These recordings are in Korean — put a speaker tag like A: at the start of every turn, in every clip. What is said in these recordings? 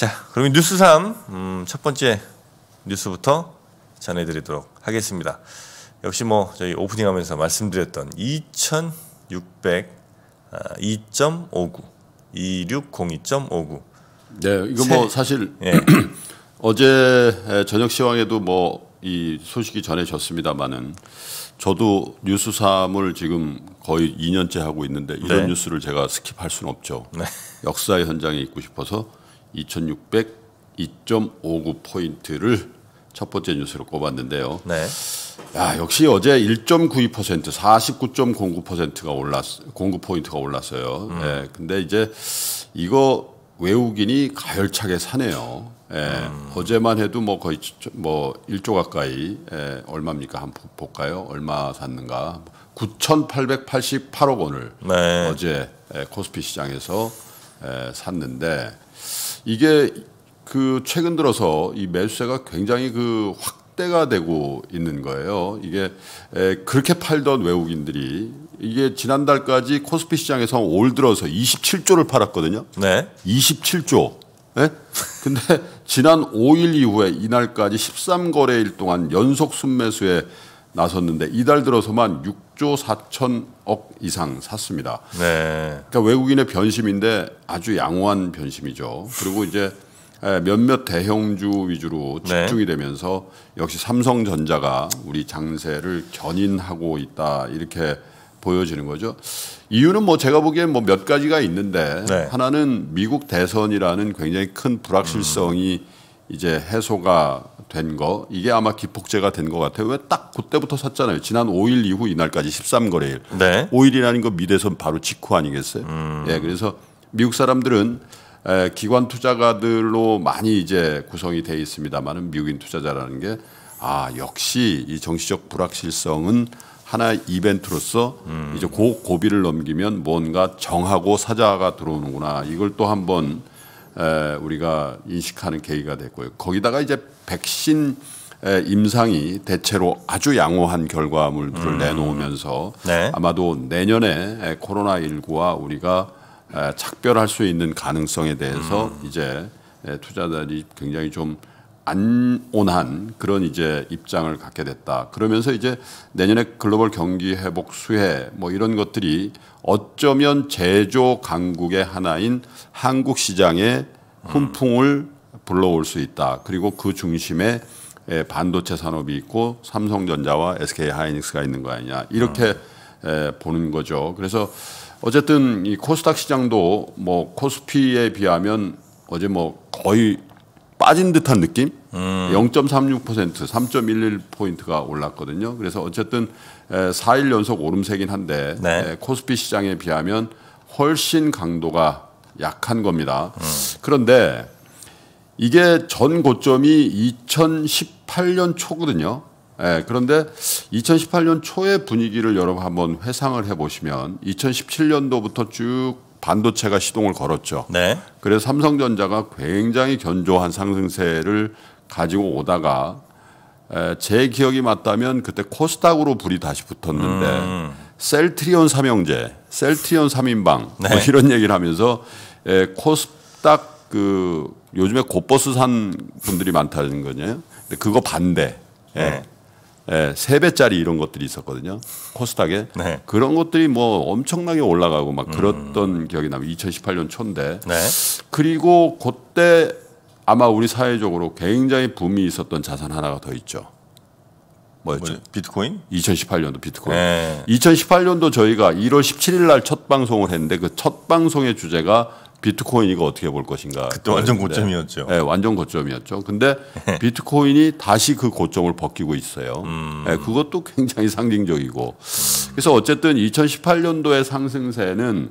A: 자, 그러면 뉴스 3, 음, 첫 번째 뉴스부터 전해드리도록 하겠습니다. 역시 뭐 저희 오프닝 하면서 말씀드렸던 2600, 아, 2.59, 2602.59. 네, 이거 뭐 사실 예. 어제 저녁 시황에도 뭐 이 소식이
B: 전해졌습니다만은 저도 뉴스 삼을 지금 거의 2년째 하고 있는데 이런 네. 뉴스를 제가 스킵할 수는 없죠. 네. 역사 의 현장에 있고 싶어서 2,602.59포인트를 첫 번째 뉴스로 꼽았는데요. 네. 야, 역시 어제 1.92% 49.09%가 올랐 09포인트가 올랐어요. 음. 예. 근데 이제 이거 외국인이 가열차게 사네요. 예. 음. 어제만 해도 뭐 거의 뭐 1조 가까이 예. 얼마입니까? 한번 볼까요? 얼마 샀는가? 9,888억 원을 네. 어제 예, 코스피 시장에서 예, 샀는데 이게 그 최근 들어서 이 매수세가 굉장히 그 확대가 되고 있는 거예요. 이게 그렇게 팔던 외국인들이 이게 지난달까지 코스피 시장에서 올 들어서 27조를 팔았거든요. 네. 27조. 예? 네? 근데 지난 5일 이후에 이날까지 13거래일 동안 연속 순매수에 나섰는데 이달 들어서만 6 6조 4천억 이상 샀습니다.
A: 네.
B: 그러니까 외국인의 변심인데 아주 양호한 변심이죠. 그리고 이제 몇몇 대형주 위주로 네. 집중이 네. 되면서 역시 삼성전자가 우리 장세를 견인하고 있다 이렇게 보여지는 거죠. 이유는 뭐 제가 보기엔 뭐 몇 가지가 있는데 네. 하나는 미국 대선이라는 굉장히 큰 불확실성이 음. 이제 해소가 된거 이게 아마 기폭제가 된 것 같아요. 왜 딱 그때부터 샀잖아요. 지난 5일 이후 이날까지 13거래일. 네. 5일이라는 거 미대선 바로 직후 아니겠어요? 음. 예, 그래서 미국 사람들은 에, 기관 투자가들로 많이 이제 구성이 돼 있습니다만은 미국인 투자자라는 게 아 역시 이 정치적 불확실성은 하나의 이벤트로서 음. 이제 고 고비를 넘기면 뭔가 정하고 사자가 들어오는구나 이걸 또 한번 에, 우리가 인식하는 계기가 됐고요. 거기다가 이제 백신 임상이 대체로 아주 양호한 결과물들을 음. 내놓으면서 네. 아마도 내년에 코로나19와 우리가 작별할 수 있는 가능성에 대해서 음. 이제 투자자들이 굉장히 좀 안온한 그런 이제 입장을 갖게 됐다. 그러면서 이제 내년에 글로벌 경기 회복 수혜 뭐 이런 것들이 어쩌면 제조 강국의 하나인 한국 시장의 음. 훈풍을 음. 불러올 수 있다. 그리고 그 중심에 반도체 산업이 있고 삼성전자와 SK 하이닉스가 있는 거 아니냐 이렇게 음. 보는 거죠. 그래서 어쨌든 이 코스닥 시장도 뭐 코스피에 비하면 어제 뭐 거의 빠진 듯한 느낌? 음. 0.36% 3.11 포인트가 올랐거든요. 그래서 어쨌든 4일 연속 오름세긴 한데 네. 코스피 시장에 비하면 훨씬 강도가 약한 겁니다. 음. 그런데 이게 전 고점이 2018년 초거든요. 예, 그런데 2018년 초의 분위기를 여러분 한번 회상을 해보시면 2017년도부터 쭉 반도체가 시동을 걸었죠. 네. 그래서 삼성전자가 굉장히 견조한 상승세를 가지고 오다가 제 기억이 맞다면 그때 코스닥으로 불이 다시 붙었는데 음. 셀트리온 삼형제, 셀트리온 삼인방 뭐 네. 뭐 이런 얘기를 하면서 코스닥 그 요즘에 곱버스 산 분들이 많다는 거냐. 근데 그거 반대. 예. 네. 예, 세 배짜리 이런 것들이 있었거든요. 코스닥에 네. 그런 것들이 뭐 엄청나게 올라가고 막 음. 그랬던 음. 기억이 나면 2018년 초인데 네. 그리고 그때 아마 우리 사회적으로 굉장히 붐이 있었던 자산 하나가 더 있죠. 뭐였죠? 뭐 비트코인? 2018년도 비트코인. 네. 2018년도 저희가 1월 17일 날 첫 방송을 했는데 그 첫 방송의 주제가 비트코인 이거 어떻게 볼 것인가. 그때 완전 네. 고점이었죠. 네, 완전 고점이었죠. 근데 비트코인이 다시 그 고점을 벗기고 있어요. 음. 네, 그것도 굉장히 상징적이고. 그래서 어쨌든 2018년도의 상승세는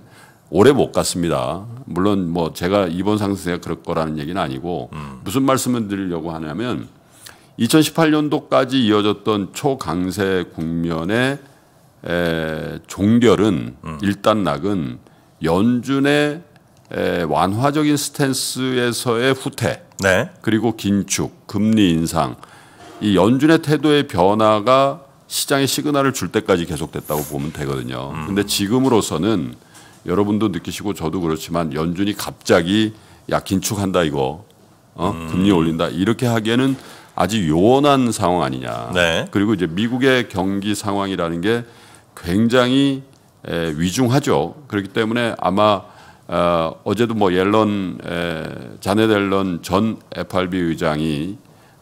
B: 오래 못 갔습니다. 물론 뭐 제가 이번 상승세가 그럴 거라는 얘기는 아니고 음. 무슨 말씀을 드리려고 하냐면 2018년도까지 이어졌던 초강세 국면의 에, 종결은 음. 일단락은 연준의 완화적인 스탠스에서의 후퇴, 네. 그리고 긴축, 금리 인상, 이 연준의 태도의 변화가 시장에 시그널을 줄 때까지 계속됐다고 보면 되거든요. 음. 근데 지금으로서는 여러분도 느끼시고 저도 그렇지만 연준이 갑자기 야 긴축한다 이거 어? 음. 금리 올린다 이렇게 하기에는 아주 요원한 상황 아니냐. 네. 그리고 이제 미국의 경기 상황이라는 게 굉장히 에, 위중하죠. 그렇기 때문에 아마 어, 어제도 뭐 옐런 에, 자넷 앨런 전 FRB 의장이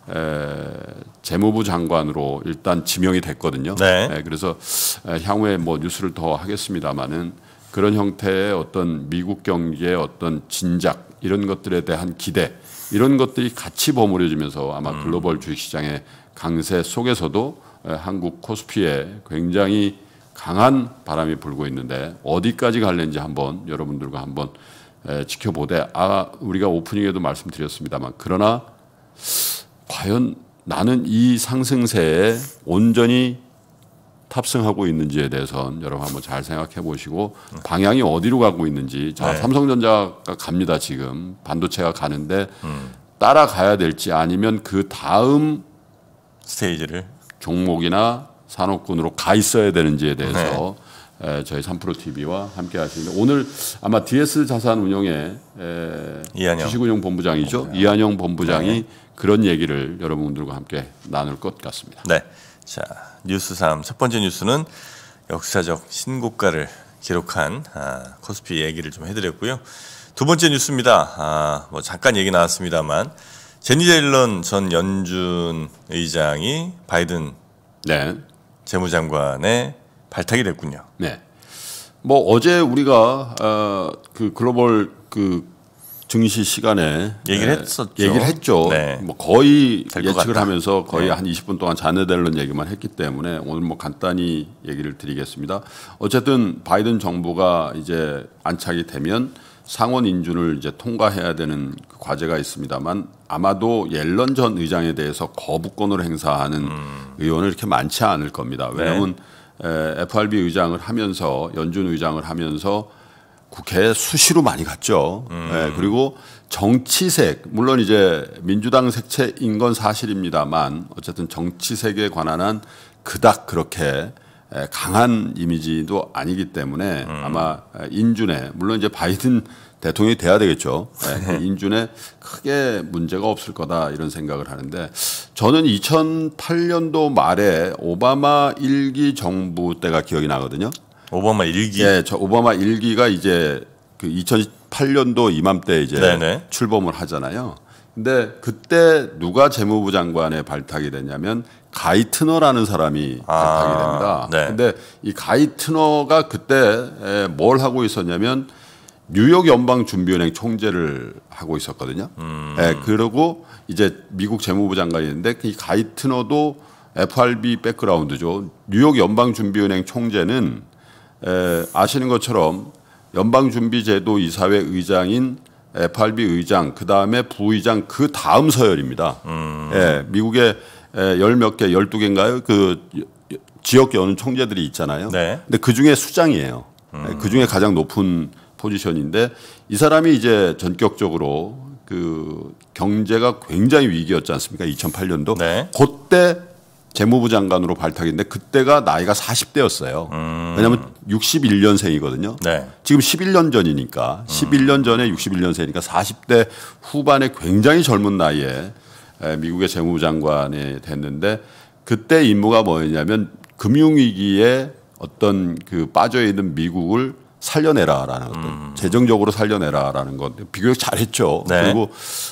B: 에, 재무부 장관으로 일단 지명이 됐거든요. 네. 에, 그래서 에, 향후에 뭐 뉴스를 더 하겠습니다만은 그런 형태의 어떤 미국 경제의 어떤 진작 이런 것들에 대한 기대 이런 것들이 같이 버무려지면서 아마 글로벌 음. 주식시장의 강세 속에서도 한국 코스피에 굉장히 강한 바람이 불고 있는데 어디까지 갈는지 한번 여러분들과 한번 지켜보되 아 우리가 오프닝에도 말씀드렸습니다만 그러나 과연 나는 이 상승세에 온전히 탑승하고 있는지에 대해서는 여러분 한번 잘 생각해 보시고 방향이 어디로 가고 있는지 자 네. 삼성전자가 갑니다 지금 반도체가 가는데 음. 따라가야 될지 아니면 그 다음 스테이지를 종목이나 산업군으로 가 있어야 되는지에 네. 대해서 네. 저희 삼프로 TV와 함께 하시는데 오늘 아마 DS 자산운용의 주식운용 본부장이죠
A: 네. 이한영 본부장이 네. 그런 얘기를 여러분들과 함께 나눌 것 같습니다. 네, 자 뉴스 3첫 번째 뉴스는 역사적 신고가를 기록한 아, 코스피 얘기를 좀 해드렸고요. 두 번째 뉴스입니다. 아, 뭐 잠깐 얘기 나왔습니다만 제니 제런전 연준 의장이 바이든 네. 재무장관의 발탁이 됐군요. 네. 뭐 어제
B: 우리가 어, 그 글로벌 그 증시 시간에 얘기를 예, 했었죠. 얘기를 했죠. 네. 뭐 거의 예측을 하면서 거의 네. 한 20분 동안 자네델론 얘기만 했기 때문에 오늘 뭐 간단히 얘기를 드리겠습니다. 어쨌든 바이든 정부가 이제 안착이 되면 상원 인준을 이제 통과해야 되는 그 과제가 있습니다만 아마도 옐런 전 의장에 대해서 거부권을 행사하는 음. 의원을 이렇게 많지 않을 겁니다. 네. 왜냐하면 네. 에, FRB 의장을 하면서 연준 의장을 하면서 국회에 수시로 많이 갔죠. 음. 예, 그리고 정치색 물론 이제 민주당 색채인 건 사실입니다만 어쨌든 정치색에 관한 한 그닥 그렇게 강한 이미지도 아니기 때문에 음. 아마 인준에 물론 이제 바이든 대통령이 돼야 되겠죠. 네, 그 네. 인준에 크게 문제가 없을 거다 이런 생각을 하는데 저는 2008년도 말에 오바마 일기 정부 때가 기억이 나거든요. 오바마 일기 예, 저 오바마 일기가 이제 그 2008년도 이맘때 이제 네네. 출범을 하잖아요. 근데 그때 누가 재무부 장관에 발탁이 됐냐면 가이트너라는 사람이 아, 발탁이 됩니다. 네. 근데 이 가이트너가 그때 뭘 하고 있었냐면 뉴욕 연방 준비은행 총재를 하고 있었거든요. 음. 예, 그러고 이제 미국 재무부 장관이 었는데이 가이트너도 FRB 백그라운드죠. 뉴욕 연방 준비은행 총재는 에, 아시는 것처럼 연방 준비제도 이사회 의장인 FRB 예, 의장 그 다음에 부의장 그 다음 서열입니다. 음. 예, 미국의 예, 열몇 개, 열두 개인가요? 그 지역 여는 총재들이 있잖아요. 네. 근데 그 중에 수장이에요. 예, 음. 그 중에 가장 높은 포지션인데 이 사람이 이제 전격적으로 그 경제가 굉장히 위기였지 않습니까? 2008년도. 네. 그때 재무부 장관으로 발탁인데 그때가 나이가 40대였어요. 음. 왜냐하면 61년생이거든요. 네. 지금 11년 전이니까 11년 전에 61년생이니까 40대 후반에 굉장히 젊은 나이에 미국의 재무부 장관이 됐는데 그때 임무가 뭐였냐면 금융위기에 어떤 그 빠져있는 미국을 살려내라라는 어떤 음. 재정적으로 살려내라라는 것 비교적 잘했죠. 네. 그리고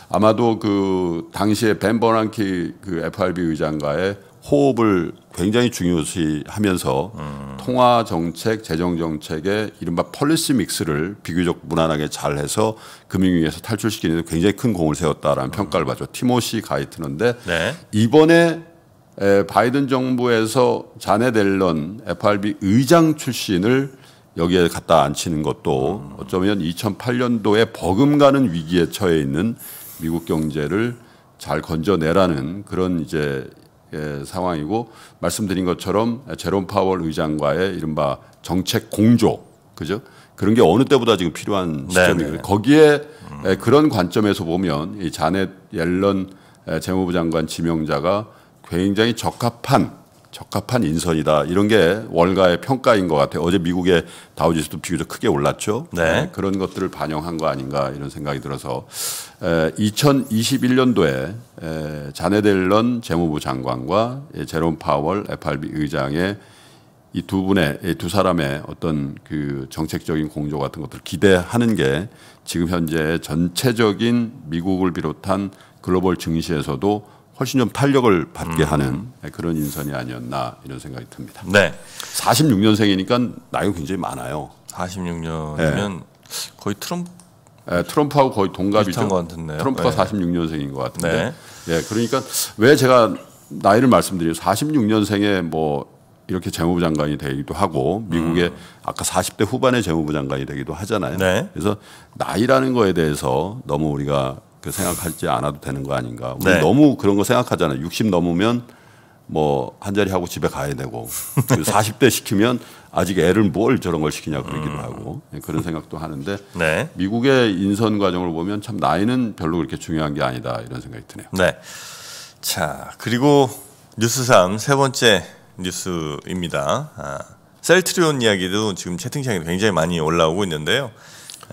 B: 아마도 그 당시에 벤 버난키 그 FRB 의장과의 호흡을 굉장히 중요시하면서 음. 통화 정책, 재정 정책의 이른바 폴리시 믹스를 비교적 무난하게 잘해서 금융위에서 탈출시키는 데 굉장히 큰 공을 세웠다라는 음. 평가를 받죠. 티모시 가이트는데 네. 이번에 에, 바이든 정부에서 자네 델런 FRB 의장 출신을 여기에 갖다 앉히는 것도 어쩌면 2008년도에 버금가는 위기에 처해 있는 미국 경제를 잘 건져내라는 그런 이제 예, 상황이고 말씀드린 것처럼 제롬 파월 의장과의 이른바 정책 공조 그죠? 그런 게 어느 때보다 지금 필요한 네, 시점이고 네, 네. 거기에 예, 음. 그런 관점에서 보면 이 자넷 옐런 예, 재무부 장관 지명자가 굉장히 적합한 적합한 인선이다. 이런 게 월가의 평가인 것 같아요. 어제 미국의 다우지수도 비교적 크게 올랐죠. 네. 네, 그런 것들을 반영한 거 아닌가 이런 생각이 들어서 에, 2021년도에 에, 자네 델런 재무부 장관과 에, 예, 제롬 파월 FRB 의장의 이 두 분의 이 두 사람의 어떤 그 정책적인 공조 같은 것들을 기대하는 게 지금 현재 전체적인 미국을 비롯한 글로벌 증시에서도 훨씬 좀 탄력을 받게 음. 하는 그런 인선이 아니었나 이런 생각이 듭니다. 네. 46년생이니까 나이가 굉장히 많아요. 46년이면 네. 거의 트럼프 네, 트럼프하고 거의 동갑이죠. 같은데요. 트럼프가 네. 46년생인 것 같은데. 네. 예, 그러니까 왜 제가 나이를 말씀드려요. 46년생에 뭐 이렇게 재무부 장관이 되기도 하고 미국의 음. 아까 40대 후반의 재무부 장관이 되기도 하잖아요. 네. 그래서 나이라는 거에 대해서 너무 우리가 그 생각하지 않아도 되는 거 아닌가. 우리 네. 너무 그런 거 생각하잖아요. 60 넘으면 뭐 한 자리 하고 집에 가야 되고 40대 시키면 아직 애를 뭘 저런 걸 시키냐 그러기도 음. 하고 예, 그런 생각도 하는데 네. 미국의 인선 과정을 보면 참 나이는 별로 그렇게 중요한 게 아니다 이런 생각이 드네요.
A: 네. 자 그리고 뉴스 상세 번째 뉴스입니다. 아, 셀트리온 이야기도 지금 채팅창에 굉장히 많이 올라오고 있는데요.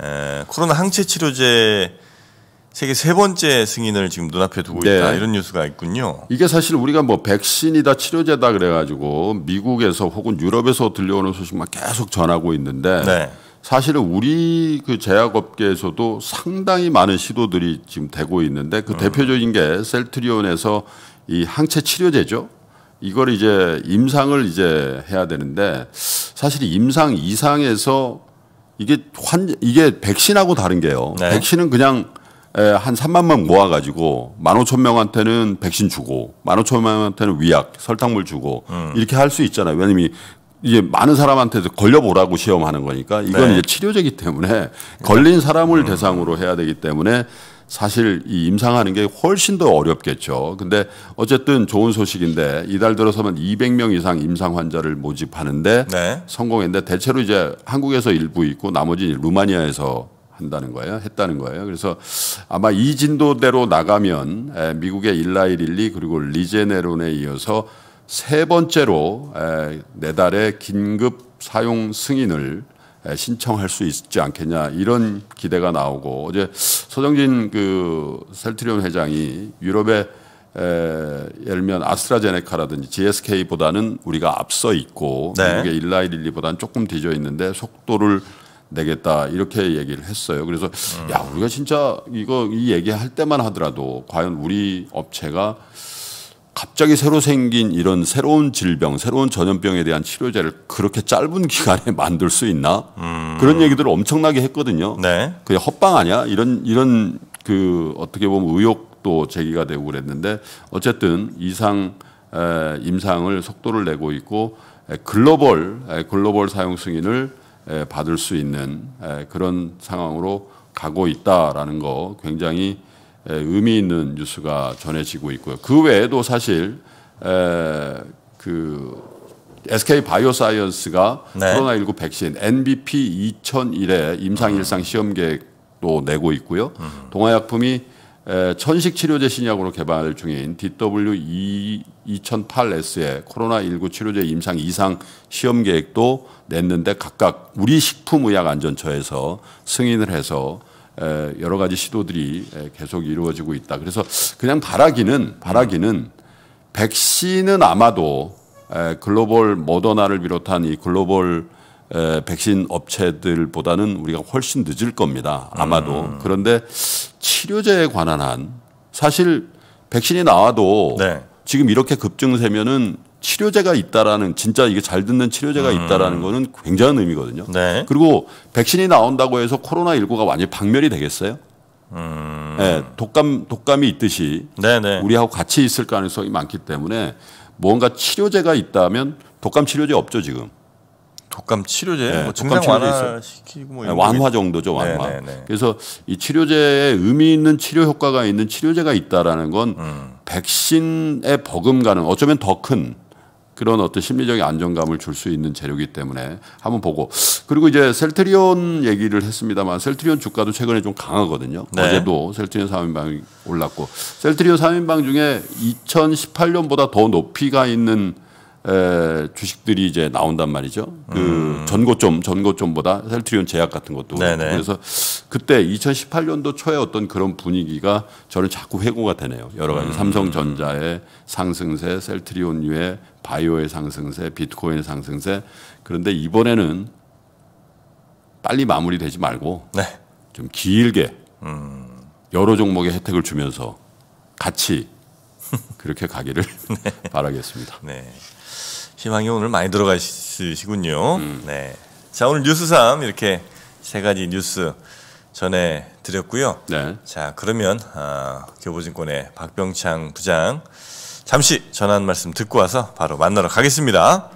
A: 에, 코로나 항체 치료제 세계 세 번째 승인을 지금 눈앞에 두고 있다 네. 이런 뉴스가 있군요. 이게 사실 우리가 뭐 백신이다 치료제다
B: 그래가지고 미국에서 혹은 유럽에서 들려오는 소식만 계속 전하고 있는데 네. 사실은 우리 그 제약업계에서도 상당히 많은 시도들이 지금 되고 있는데 그 음. 대표적인 게 셀트리온에서 이 항체 치료제죠. 이걸 이제 임상을 이제 해야 되는데 사실 임상 이상에서 이게 환 이게 백신하고 다른 게요. 네. 백신은 그냥 예, 한 3만 명 모아가지고 1 5천명한테는 백신 주고 1 5천명한테는 위약, 설탕물 주고 음. 이렇게 할 수 있잖아요. 왜냐면 이제 많은 사람한테 걸려보라고 시험하는 거니까 이건 네. 이제 치료제기 때문에 걸린 사람을 음. 대상으로 해야 되기 때문에 사실 이 임상하는 게 훨씬 더 어렵겠죠. 근데 어쨌든 좋은 소식인데 이달 들어서면 200명 이상 임상 환자를 모집하는데 네. 성공했는데 대체로 이제 한국에서 일부 있고 나머지 루마니아에서 한다는 거예요. 했다는 거예요. 그래서 아마 이 진도대로 나가면 미국의 일라이릴리 그리고 리제네론에 이어서 세 번째로 내달의 네 긴급 사용 승인을 신청할 수 있지 않겠냐 이런 기대가 나오고 어제 서정진 그 셀트리온 회장이 유럽의 에, 예를 들면 아스트라제네카라든지 GSK보다는 우리가 앞서 있고 네. 미국의 일라이릴리보다는 조금 뒤져 있는데 속도를 내겠다 이렇게 얘기를 했어요. 그래서 음. 야 우리가 진짜 이거 이 얘기할 때만 하더라도 과연 우리 업체가 갑자기 새로 생긴 이런 새로운 질병, 새로운 전염병에 대한 치료제를 그렇게 짧은 기간에 만들 수 있나 음. 그런 얘기들을 엄청나게 했거든요. 네. 그게 헛방 아니야? 이런 이런 그 어떻게 보면 의혹도 제기가 되고 그랬는데 어쨌든 이상 에, 임상을 속도를 내고 있고 에, 글로벌 에, 글로벌 사용 승인을 예, 받을 수 있는 예, 그런 상황으로 가고 있다라는 거 굉장히 예, 의미 있는 뉴스가 전해지고 있고요. 그 외에도 사실 그 SK 바이오사이언스가 네. 코로나19 백신 NBP 2001의 임상일상 시험 계획도 내고 있고요. 음. 동화약품이 천식 치료제 신약으로 개발 중인 DW2008S의 e 코로나19 치료제 임상 이상 시험 계획도 냈는데 각각 우리 식품의약안전처에서 승인을 해서 여러 가지 시도들이 계속 이루어지고 있다. 그래서 그냥 바라기는 바라기는 백신은 아마도 글로벌 모더나를 비롯한 이 글로벌 에, 백신 업체들보다는 우리가 훨씬 늦을 겁니다. 아마도. 음. 그런데 치료제에 관한 한 사실 백신이 나와도 네. 지금 이렇게 급증세면은 치료제가 있다라는 진짜 이게 잘 듣는 치료제가 음. 있다라는 거는 굉장한 의미거든요. 네. 그리고 백신이 나온다고 해서 코로나 19가 완전히 박멸이 되겠어요? 음. 네, 독감 독감이 있듯이 네네. 네. 우리하고 같이 있을 가능성이 많기 때문에 뭔가 치료제가 있다면 독감 치료제 없죠 지금. 독감 치료제, 네, 뭐 증상 독감 뭐 네, 완화
A: 시키고 뭐 완화 정도죠
B: 완화. 네네네. 네, 네. 그래서 이 치료제에 의미 있는 치료 효과가 있는 치료제가 있다라는 건 음. 백신에 버금가는 어쩌면 더 큰 그런 어떤 심리적인 안정감을 줄 수 있는 재료이기 때문에 한번 보고 그리고 이제 셀트리온 얘기를 했습니다만 셀트리온 주가도 최근에 좀 강하거든요. 네. 어제도 셀트리온 3인방이 올랐고 셀트리온 3인방 중에 2018년보다 더 높이가 있는 에, 주식들이 이제 나온단 말이죠. 그 음. 전고점, 전고점보다 셀트리온 제약 같은 것도 네네. 그래서 그때 2018년도 초에 어떤 그런 분위기가 저는 자꾸 회고가 되네요. 여러 가지 음. 삼성전자의 상승세, 셀트리온유의 바이오의 상승세, 비트코인의 상승세. 그런데 이번에는 빨리 마무리되지 말고 네. 좀 길게 음. 여러 종목의 혜택을 주면서 같이 그렇게 가기를 네. 바라겠습니다.
A: 네. 희망이 오늘 많이 들어가 있으시군요. 음. 네. 자 오늘 뉴스 3 이렇게 세 가지 뉴스 전해 드렸고요. 네. 자 그러면 아, 교보증권의 박병창 부장 잠시 전한 말씀 듣고 와서 바로 만나러 가겠습니다.